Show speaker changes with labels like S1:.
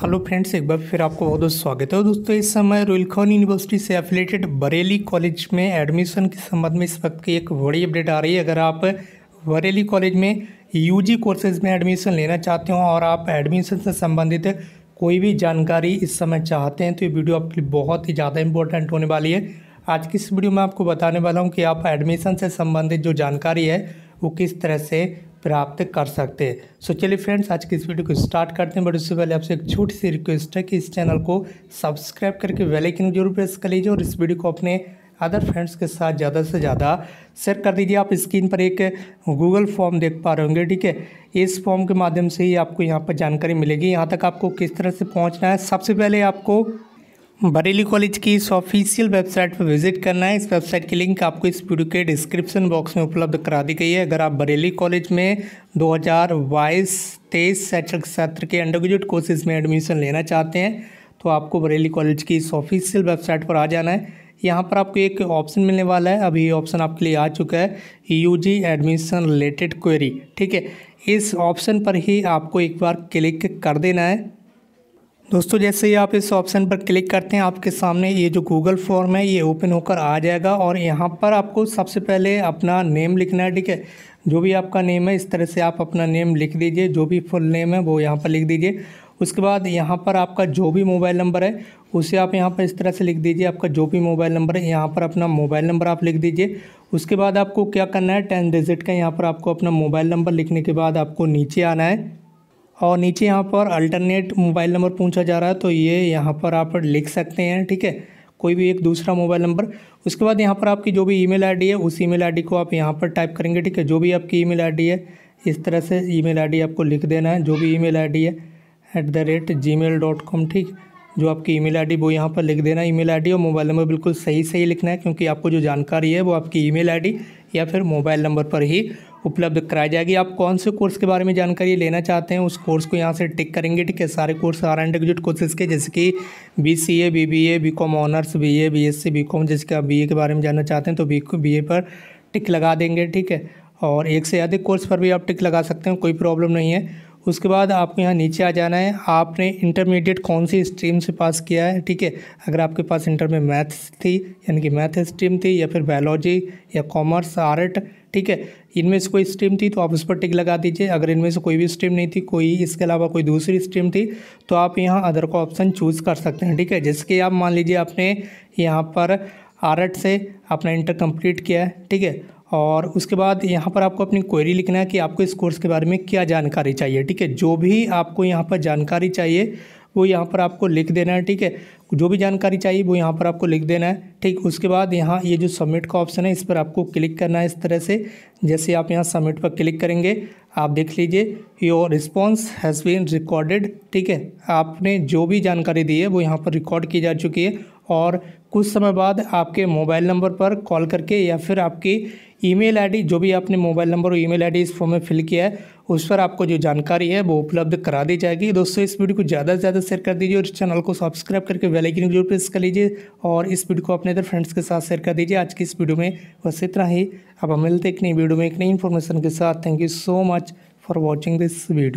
S1: hello friends एक बार फिर आपको बहुत बहुत स्वागत है दोस्तों इस समय रुलखौन यूनिवर्सिटी से एफिलेटेड बरेली कॉलेज में एडमिशन के संबंध में इस वक्त की एक बड़ी अपडेट आ रही है अगर आप बरेली कॉलेज में यूजी कोर्सेज में एडमिशन लेना चाहते हो और आप एडमिशन से संबंधित कोई भी जानकारी इस समय चाहते हैं तो ये वीडियो आपके लिए बहुत ही ज़्यादा इंपॉर्टेंट होने वाली है आज की इस वीडियो में आपको बताने वाला हूँ कि आप एडमिशन से संबंधित जो जानकारी है वो किस तरह से प्राप्त कर सकते हैं सो so, चलिए फ्रेंड्स आज की इस वीडियो को स्टार्ट करते हैं बट उससे पहले आपसे एक छोटी सी रिक्वेस्ट है कि इस चैनल को सब्सक्राइब करके वेलाइकन जरूर प्रेस कर लीजिए और इस वीडियो को अपने अदर फ्रेंड्स के साथ ज़्यादा से ज़्यादा शेयर कर दीजिए आप स्क्रीन पर एक गूगल फॉर्म देख पा रहे होंगे ठीक है इस फॉर्म के माध्यम से ही आपको यहाँ पर जानकारी मिलेगी यहाँ तक आपको किस तरह से पहुँचना है सबसे पहले आपको बरेली कॉलेज की इस ऑफिशियल वेबसाइट पर विजिट करना है इस वेबसाइट की लिंक आपको इस वीडियो के डिस्क्रिप्शन बॉक्स में उपलब्ध करा दी गई है अगर आप बरेली कॉलेज में दो हज़ार बाईस तेईस शैक्षणिक सत्र के अंडरग्रेजुएट कोर्सेज में एडमिशन लेना चाहते हैं तो आपको बरेली कॉलेज की इस ऑफिशियल वेबसाइट पर आ जाना है यहाँ पर आपको एक ऑप्शन मिलने वाला है अभी ये ऑप्शन आपके लिए आ चुका है जी एडमिशन रिलेटेड क्वेरी ठीक है इस ऑप्शन पर ही आपको एक बार क्लिक कर देना है दोस्तों जैसे ही आप इस ऑप्शन पर क्लिक करते हैं आपके सामने ये जो गूगल फॉर्म है ये ओपन होकर आ जाएगा और यहाँ पर आपको सबसे पहले अपना नेम लिखना है ठीक है जो भी आपका नेम है इस तरह से आप अपना नेम लिख दीजिए जो भी फुल नेम है वो यहाँ पर लिख दीजिए उसके बाद यहाँ पर आपका जो भी मोबाइल नंबर है उसे आप यहाँ पर इस तरह से लिख दीजिए आपका जो भी मोबाइल नंबर है यहाँ पर अपना मोबाइल नंबर आप लिख दीजिए उसके बाद आपको क्या करना है टेन डिजिट का यहाँ पर आपको अपना मोबाइल नंबर लिखने के बाद आपको नीचे आना है और नीचे यहाँ पर अल्टरनेट मोबाइल नंबर पूछा जा रहा है तो ये यहाँ पर आप लिख सकते हैं ठीक है कोई भी एक दूसरा मोबाइल नंबर उसके बाद यहाँ पर आपकी जो भी ईमेल आईडी है उस ईमेल आईडी को आप यहाँ पर टाइप करेंगे ठीक है जो भी आपकी ईमेल आईडी है इस तरह से ईमेल आईडी आपको लिख देना है जो भी ईमेल आईडी है at the rate gmail dot com ठीक जो आपकी ईमेल आईडी वो यहाँ पर लिख देना ईमेल आईडी और मोबाइल नंबर बिल्कुल सही सही लिखना है क्योंकि आपको जो जानकारी है वो आपकी ईमेल आईडी या फिर मोबाइल नंबर पर ही उपलब्ध कराई जाएगी आप कौन से कोर्स के बारे में जानकारी लेना चाहते हैं उस कोर्स को यहाँ से टिक करेंगे ठीक है सारे course are and graduate courses के जैसे कि B C A B B A B com honours B A B S C B com जैसे कि आप बी ए के बारे में जानना चाहते हैं तो बी बी ए पर टिक लगा देंगे ठीक है और एक से अधिक कोर्स पर भी आप टिक लगा सकते हैं कोई प्रॉब्लम नहीं है उसके बाद आपको यहाँ नीचे आ जाना है आपने इंटरमीडिएट कौन सी स्ट्रीम से पास किया है ठीक है अगर आपके पास इंटर में मैथ्स थी यानी कि मैथ स्ट्रीम थी या फिर बायोलॉजी या कॉमर्स आर्ट ठीक है इनमें से कोई स्ट्रीम थी तो आप उस पर टिक लगा दीजिए अगर इनमें से कोई भी स्ट्रीम नहीं थी कोई इसके अलावा कोई दूसरी स्ट्रीम थी तो आप यहाँ अदर का ऑप्शन चूज़ कर सकते हैं ठीक है जैसे कि आप मान लीजिए आपने यहाँ पर आर्ट से अपना इंटर कंप्लीट किया है ठीक है और उसके बाद यहाँ पर आपको अपनी क्वेरी लिखना है कि आपको इस कोर्स के बारे में क्या जानकारी चाहिए ठीक है जो भी आपको यहाँ पर जानकारी चाहिए वो यहाँ पर आपको लिख देना है ठीक है जो भी जानकारी चाहिए वो यहाँ पर आपको लिख देना है ठीक उसके बाद यहाँ ये जो सबमिट का ऑप्शन है इस पर आपको क्लिक करना है इस तरह से जैसे आप यहाँ सबमिट पर क्लिक करेंगे आप देख लीजिए your response has been recorded ठीक है आपने जो भी जानकारी दी है वो यहाँ पर रिकॉर्ड की जा चुकी है और कुछ समय बाद आपके मोबाइल नंबर पर कॉल करके या फिर आपकी ईमेल आईडी जो भी आपने मोबाइल नंबर और ईमेल आईडी इस फॉर्म में फिल किया है उस पर आपको जो जानकारी है वो उपलब्ध करा दी जाएगी दोस्तों इस वीडियो को ज़्यादा से ज़्यादा शेयर कर दीजिए और चैनल को सब्सक्राइब करके बेलाइकिन जरूर प्रेस कर लीजिए और इस वीडियो को अपने इधर फ्रेंड्स के साथ शेयर कर दीजिए आज की इस वीडियो में बस इतना ही अब हम मिलते एक नई वीडियो में एक नई इन्फॉर्मेशन के साथ thank you so much for watching this video